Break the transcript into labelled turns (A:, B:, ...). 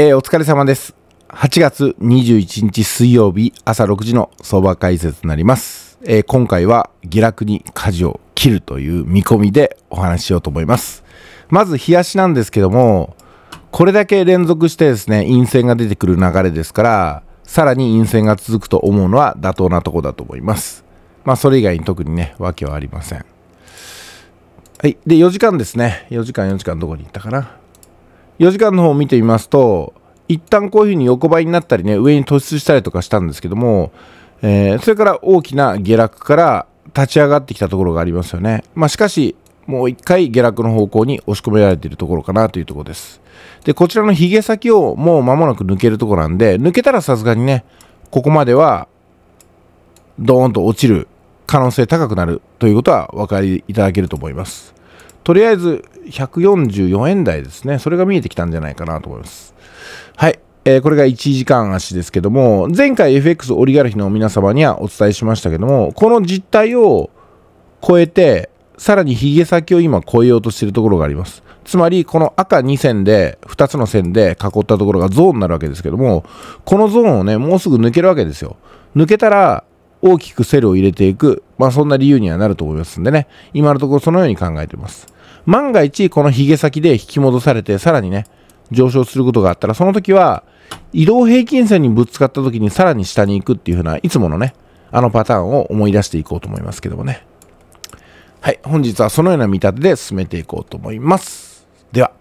A: えー、お疲れ様です。8月21日水曜日朝6時の相場解説になります。えー、今回は下落に舵を切るという見込みでお話ししようと思います。まず冷やしなんですけども、これだけ連続してですね、陰線が出てくる流れですから、さらに陰線が続くと思うのは妥当なとこだと思います。まあ、それ以外に特にね、わけはありません。はい。で、4時間ですね。4時間、4時間どこに行ったかな。4時間の方を見てみますと、一旦こういうふうに横ばいになったりね、上に突出したりとかしたんですけども、えー、それから大きな下落から立ち上がってきたところがありますよね。まあ、しかし、もう一回下落の方向に押し込められているところかなというところです。で、こちらの髭先をもう間もなく抜けるところなんで、抜けたらさすがにね、ここまでは、ドーンと落ちる可能性高くなるということはお分かりいただけると思います。とりあえず144円台ですね。それが見えてきたんじゃないかなと思います。はい。えー、これが1時間足ですけども、前回 FX オリガルヒの皆様にはお伝えしましたけども、この実態を超えて、さらにヒゲ先を今超えようとしているところがあります。つまり、この赤2線で、2つの線で囲ったところがゾーンになるわけですけども、このゾーンをね、もうすぐ抜けるわけですよ。抜けたら、大きくセルを入れていく。まあそんな理由にはなると思いますんでね、今のところそのように考えてます。万が一、このヒゲ先で引き戻されて、さらにね、上昇することがあったら、その時は、移動平均線にぶつかった時にさらに下に行くっていう風な、いつものね、あのパターンを思い出していこうと思いますけどもね。はい、本日はそのような見立てで進めていこうと思います。では。